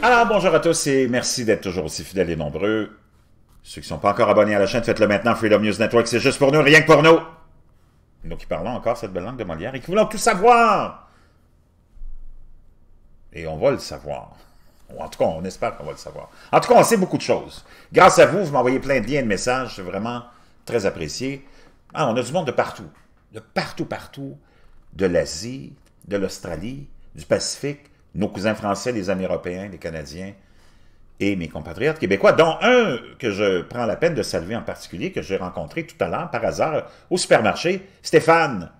Ah bonjour à tous et merci d'être toujours aussi fidèles et nombreux. Ceux qui ne sont pas encore abonnés à la chaîne, faites-le maintenant. Freedom News Network, c'est juste pour nous, rien que pour nous. Nous qui parlons encore cette belle langue de Molière et qui voulons tout savoir. Et on va le savoir. en tout cas, on espère qu'on va le savoir. En tout cas, on sait beaucoup de choses. Grâce à vous, vous m'envoyez plein de liens, de messages. C'est vraiment très apprécié. Ah, on a du monde de partout. De partout, partout. De l'Asie, de l'Australie, du Pacifique, nos cousins français, les Américains, les Canadiens et mes compatriotes québécois, dont un que je prends la peine de saluer en particulier, que j'ai rencontré tout à l'heure par hasard au supermarché, Stéphane,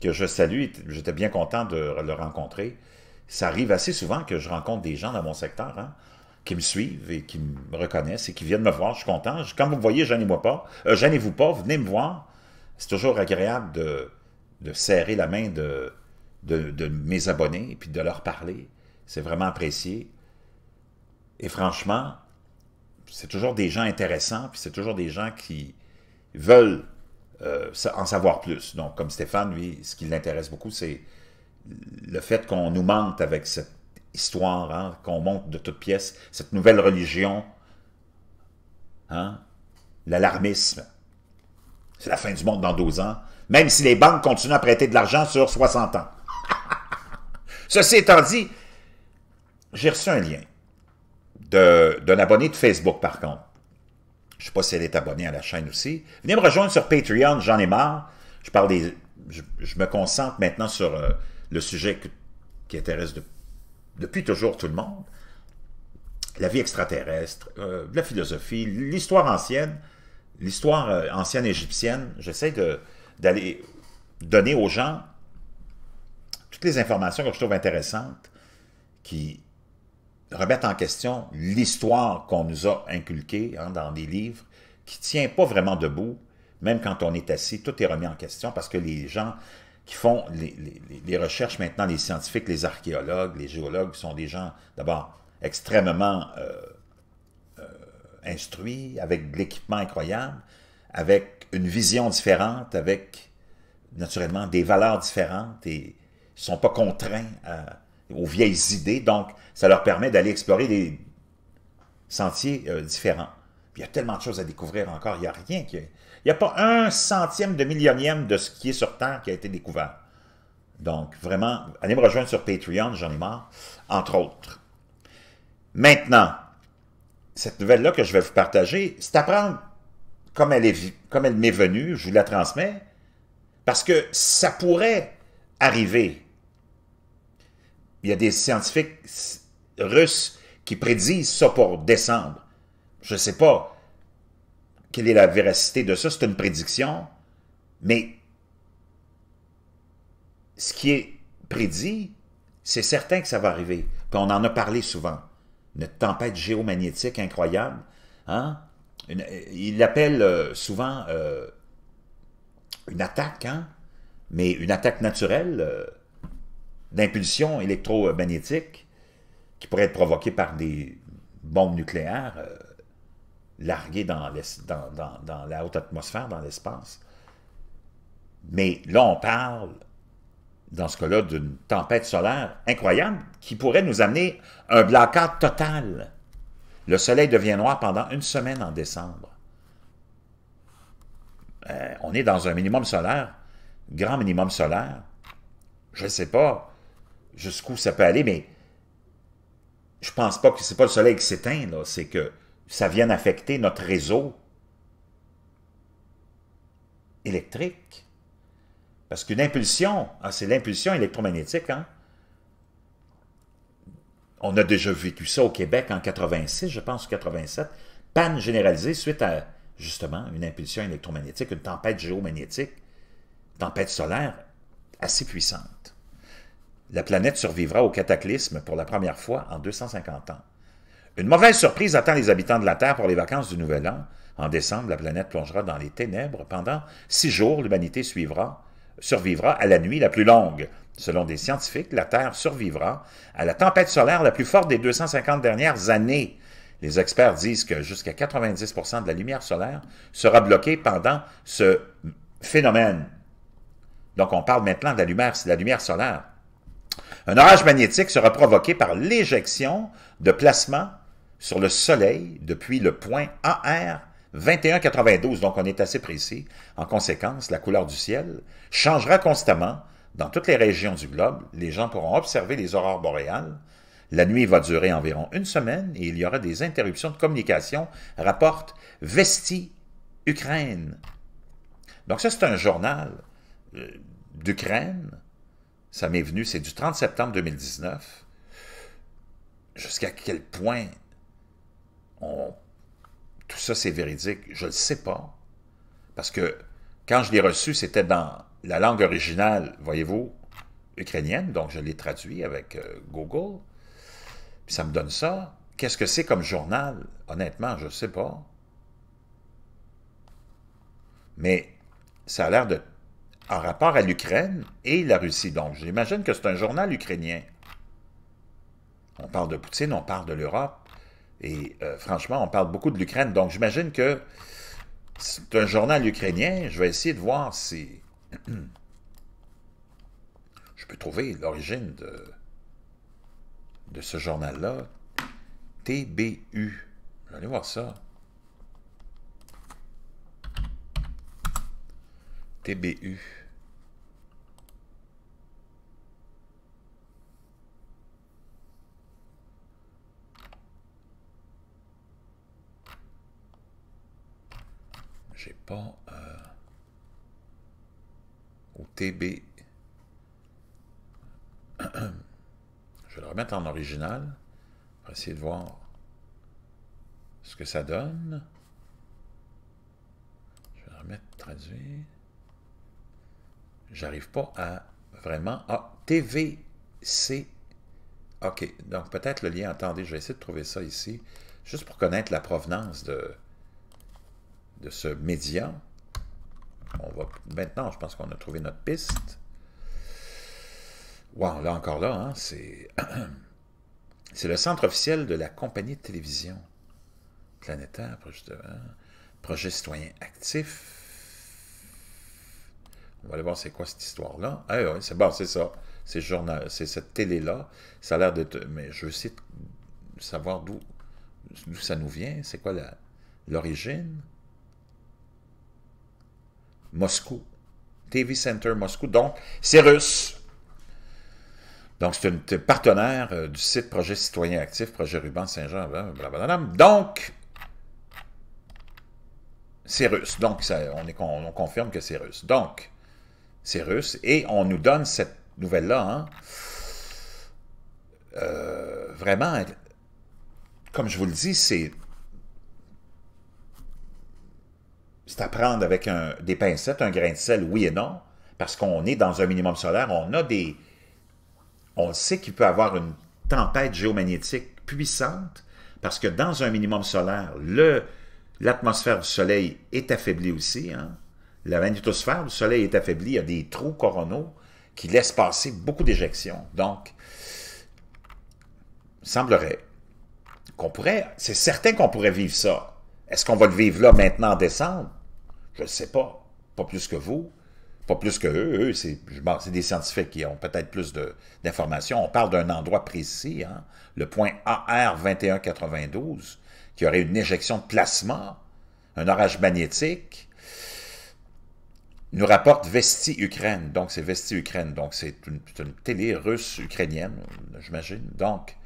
que je salue, j'étais bien content de le rencontrer. Ça arrive assez souvent que je rencontre des gens dans mon secteur, hein, qui me suivent et qui me reconnaissent et qui viennent me voir, je suis content. Quand vous me voyez, n'ai moi pas, euh, je gênez-vous pas, venez me voir. C'est toujours agréable de, de serrer la main de, de, mes abonnés et puis de leur parler. C'est vraiment apprécié. Et franchement, c'est toujours des gens intéressants, puis c'est toujours des gens qui veulent euh, en savoir plus. Donc, comme Stéphane, lui, ce qui l'intéresse beaucoup, c'est le fait qu'on nous mente avec cette histoire, hein, qu'on monte de toutes pièces, cette nouvelle religion, hein, l'alarmisme. C'est la fin du monde dans 12 ans, même si les banques continuent à prêter de l'argent sur 60 ans. Ceci étant dit, j'ai reçu un lien d'un abonné de Facebook, par contre. Je ne sais pas si elle est abonnée à la chaîne aussi. Venez me rejoindre sur Patreon, j'en ai marre. Je parle Je, me concentre maintenant sur euh, le sujet qui intéresse depuis toujours tout le monde. La vie extraterrestre, euh, la philosophie, l'histoire ancienne, l'histoire euh, ancienne égyptienne. J'essaie d'aller donner aux gens les informations que je trouve intéressantes qui remettent en question l'histoire qu'on nous a inculquée hein, dans des livres, qui ne tient pas vraiment debout, même quand on est assis, tout est remis en question parce que les gens qui font les, recherches maintenant, les scientifiques, les archéologues, les géologues, sont des gens d'abord extrêmement euh, euh, instruits, avec de l'équipement incroyable, avec une vision différente, avec naturellement des valeurs différentes et ils sont pas contraints aux vieilles idées, donc ça leur permet d'aller explorer des sentiers euh, différents. il y a tellement de choses à découvrir encore, il n'y a rien qui... Il n'y a pas un centième de millionième de ce qui est sur Terre qui a été découvert. Donc, vraiment, allez me rejoindre sur Patreon, j'en ai marre, entre autres. Maintenant, cette nouvelle-là que je vais vous partager, c'est à prendre comme elle, est, comme elle m'est venue, je vous la transmets, parce que ça pourrait arriver il y a des scientifiques russes qui prédisent ça pour décembre. Je ne sais pas quelle est la véracité de ça, c'est une prédiction, mais ce qui est prédit, c'est certain que ça va arriver. Puis on en a parlé souvent. Une tempête géomagnétique incroyable. Hein? Euh, l'appellent il euh, souvent euh, une attaque, hein? mais une attaque naturelle d'impulsion électromagnétique qui pourrait être provoquée par des bombes nucléaires euh, larguées dans, la haute atmosphère, dans l'espace. Mais là, on parle, dans ce cas-là, d'une tempête solaire incroyable qui pourrait nous amener un blackout total. Le soleil devient noir pendant une semaine en décembre. Euh, on est dans un minimum solaire, grand minimum solaire. Je ne sais pas, jusqu'où ça peut aller, mais je pense pas que c'est pas le soleil qui s'éteint, là, c'est que ça vient affecter notre réseau électrique. Parce qu'une impulsion, ah, c'est l'impulsion électromagnétique, hein? On a déjà vécu ça au Québec en 86, je pense, 87. Panne généralisée suite à, justement, une impulsion électromagnétique, une tempête géomagnétique, tempête solaire assez puissante. La planète survivra au cataclysme pour la première fois en 250 ans. Une mauvaise surprise attend les habitants de la Terre pour les vacances du Nouvel An. En décembre, la planète plongera dans les ténèbres. Pendant six jours, l'humanité suivra, survivra à la nuit la plus longue. Selon des scientifiques, la Terre survivra à la tempête solaire la plus forte des 250 dernières années. Les experts disent que jusqu'à 90 de la lumière solaire sera bloquée pendant ce phénomène. Donc, on parle maintenant de la lumière, de la lumière solaire. Un orage magnétique sera provoqué par l'éjection de plasma sur le Soleil depuis le point AR 2192, donc on est assez précis. En conséquence, la couleur du ciel changera constamment dans toutes les régions du globe. Les gens pourront observer les aurores boréales. La nuit va durer environ une semaine et il y aura des interruptions de communication, rapporte Vesti Ukraine. Donc ça, c'est un journal euh, d'Ukraine ça m'est venu, c'est du 30 septembre 2019, jusqu'à quel point on... tout ça c'est véridique, je ne le sais pas, parce que quand je l'ai reçu, c'était dans la langue originale, voyez-vous, ukrainienne, donc je l'ai traduit avec euh, Google, puis ça me donne ça. Qu'est-ce que c'est comme journal? Honnêtement, je ne sais pas. Mais ça a l'air de en rapport à l'Ukraine et la Russie. Donc, j'imagine que c'est un journal ukrainien. On parle de Poutine, on parle de l'Europe, et euh, franchement, on parle beaucoup de l'Ukraine. Donc, j'imagine que c'est un journal ukrainien. Je vais essayer de voir si je peux trouver l'origine de, de ce journal-là. TBU. Je vais aller voir ça. TBU. J'ai pas... Euh, ou TB. Je vais le remettre en original pour essayer de voir ce que ça donne. Je vais le remettre traduit. J'arrive pas à vraiment... Ah, TVC. OK, donc peut-être le lien, attendez, je vais essayer de trouver ça ici, juste pour connaître la provenance de, de ce média. On va, maintenant, je pense qu'on a trouvé notre piste. Wow, là encore là, hein, c'est... C'est le centre officiel de la compagnie de télévision planétaire, projet, hein, projet citoyen actif, on va aller voir c'est quoi cette histoire-là. Ah oui, c'est bon, c'est ça. C'est journal, c'est cette télé-là. Ça a l'air de. Mais je veux savoir d'où ça nous vient. C'est quoi l'origine? Moscou. TV Center Moscou. Donc, c'est russe. Donc, c'est un partenaire euh, du site Projet Citoyen Actif, Projet Ruban Saint-Jean, blablabla. Donc, c'est russe. Donc, ça, on, est, on confirme que c'est russe. Donc, c'est russe. Et on nous donne cette nouvelle-là, hein. euh, vraiment, comme je vous le dis, c'est c'est à prendre avec des pincettes, un grain de sel, oui et non, parce qu'on est dans un minimum solaire, on a des... On sait qu'il peut avoir une tempête géomagnétique puissante, parce que dans un minimum solaire, l'atmosphère du Soleil est affaiblie aussi, hein, la magnétosphère du Soleil est affaiblie, il y a des trous coronaux qui laissent passer beaucoup d'éjections. Donc, semblerait qu'on pourrait, c'est certain qu'on pourrait vivre ça. Est-ce qu'on va le vivre là maintenant en décembre? Je ne sais pas. Pas plus que vous, pas plus que eux. Eux, c'est des scientifiques qui ont peut-être plus d'informations. On parle d'un endroit précis, hein. le point AR2192, qui aurait une éjection de plasma, un orage magnétique, nous rapporte Vesti Ukraine. Donc, c'est Vesti Ukraine. Donc, c'est une, télé russe ukrainienne, j'imagine. Donc,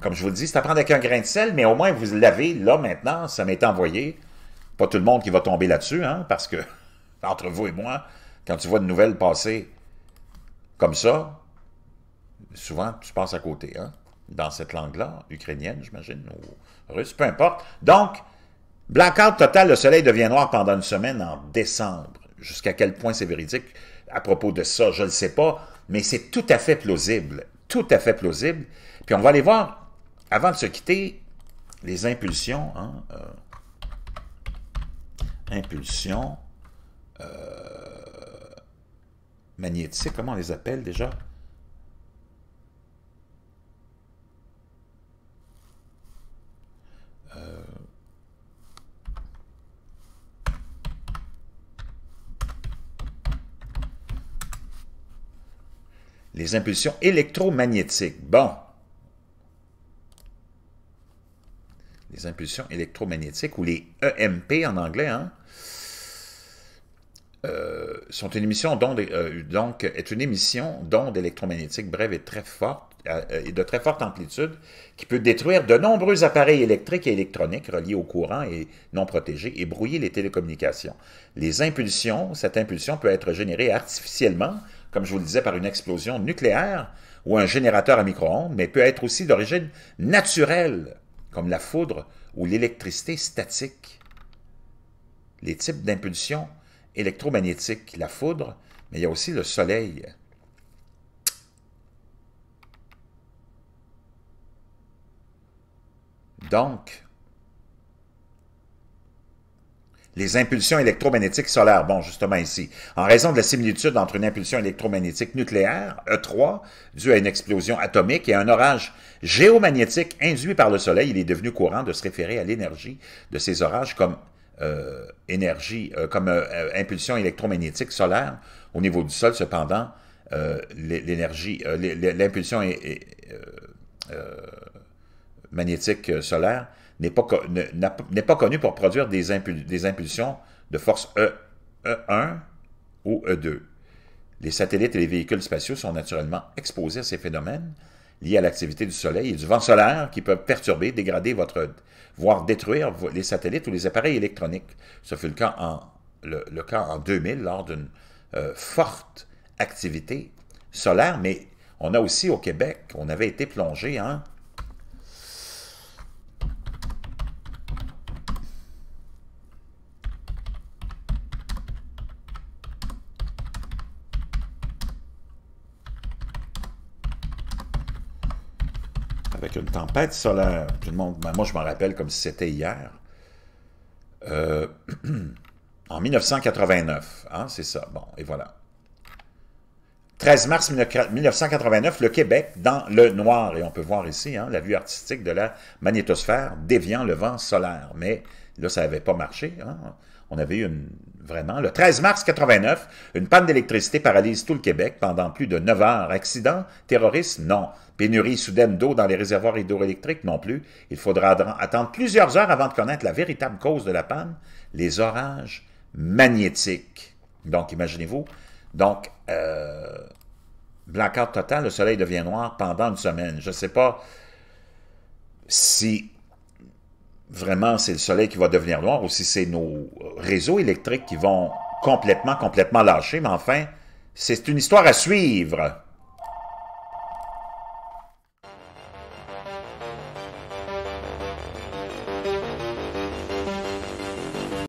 comme je vous le dis, c'est à prendre avec un grain de sel, mais au moins, vous l'avez là maintenant. Ça m'est envoyé. Pas tout le monde qui va tomber là-dessus, hein, parce que, entre vous et moi, quand tu vois une nouvelle passer comme ça, souvent, tu passes à côté, hein, dans cette langue-là, ukrainienne, j'imagine, ou russe, peu importe. Donc, Blackout total, le soleil devient noir pendant une semaine en décembre. Jusqu'à quel point c'est véridique à propos de ça, je ne sais pas, mais c'est tout à fait plausible. Tout à fait plausible. Puis on va aller voir, avant de se quitter, les impulsions. Hein, euh, impulsions euh, magnétiques, comment on les appelle déjà? les impulsions électromagnétiques. Bon. Les impulsions électromagnétiques, ou les EMP en anglais, hein, euh, sont une émission d'ondes, euh, donc est une émission d'ondes électromagnétiques brève et très forte euh, et de très forte amplitude qui peut détruire de nombreux appareils électriques et électroniques reliés au courant et non protégés et brouiller les télécommunications. Les impulsions, cette impulsion peut être générée artificiellement comme je vous le disais, par une explosion nucléaire ou un générateur à micro-ondes, mais peut être aussi d'origine naturelle, comme la foudre ou l'électricité statique. Les types d'impulsion électromagnétiques, la foudre, mais il y a aussi le soleil. Donc, les impulsions électromagnétiques solaires. Bon, justement ici. En raison de la similitude entre une impulsion électromagnétique nucléaire, E3, due à une explosion atomique et un orage géomagnétique induit par le Soleil, il est devenu courant de se référer à l'énergie de ces orages comme euh, énergie, euh, comme euh, impulsion électromagnétique solaire. Au niveau du sol, cependant, l'énergie, l'impulsion magnétique solaire n'est pas, connu pour produire des, impulsions de force e, 1 e ou E2. Les satellites et les véhicules spatiaux sont naturellement exposés à ces phénomènes liés à l'activité du Soleil et du vent solaire qui peuvent perturber, dégrader voire détruire les satellites ou les appareils électroniques. Ce fut le cas en, le, 2000 lors d'une euh, forte activité solaire, mais on a aussi au Québec, on avait été plongé en avec une tempête solaire. monde, ben, moi, je m'en rappelle comme si c'était hier. Euh, en 1989, hein, c'est ça. Bon, et voilà. 13 mars 1989, le Québec dans le noir. Et on peut voir ici hein, la vue artistique de la magnétosphère déviant le vent solaire. Mais là, ça n'avait pas marché. Hein. On avait eu une vraiment. Le 13 mars 89, une panne d'électricité paralyse tout le Québec pendant plus de 9 heures. Accident, terrorisme, non. Pénurie soudaine d'eau dans les réservoirs hydroélectriques, non plus. Il faudra attendre plusieurs heures avant de connaître la véritable cause de la panne, les orages magnétiques. Donc, imaginez-vous, donc, euh, carte total, le soleil devient noir pendant une semaine. Je ne sais pas si vraiment c'est le soleil qui va devenir noir ou c'est nos euh, réseaux électriques qui vont complètement, complètement lâcher. Mais enfin, c'est une histoire à suivre.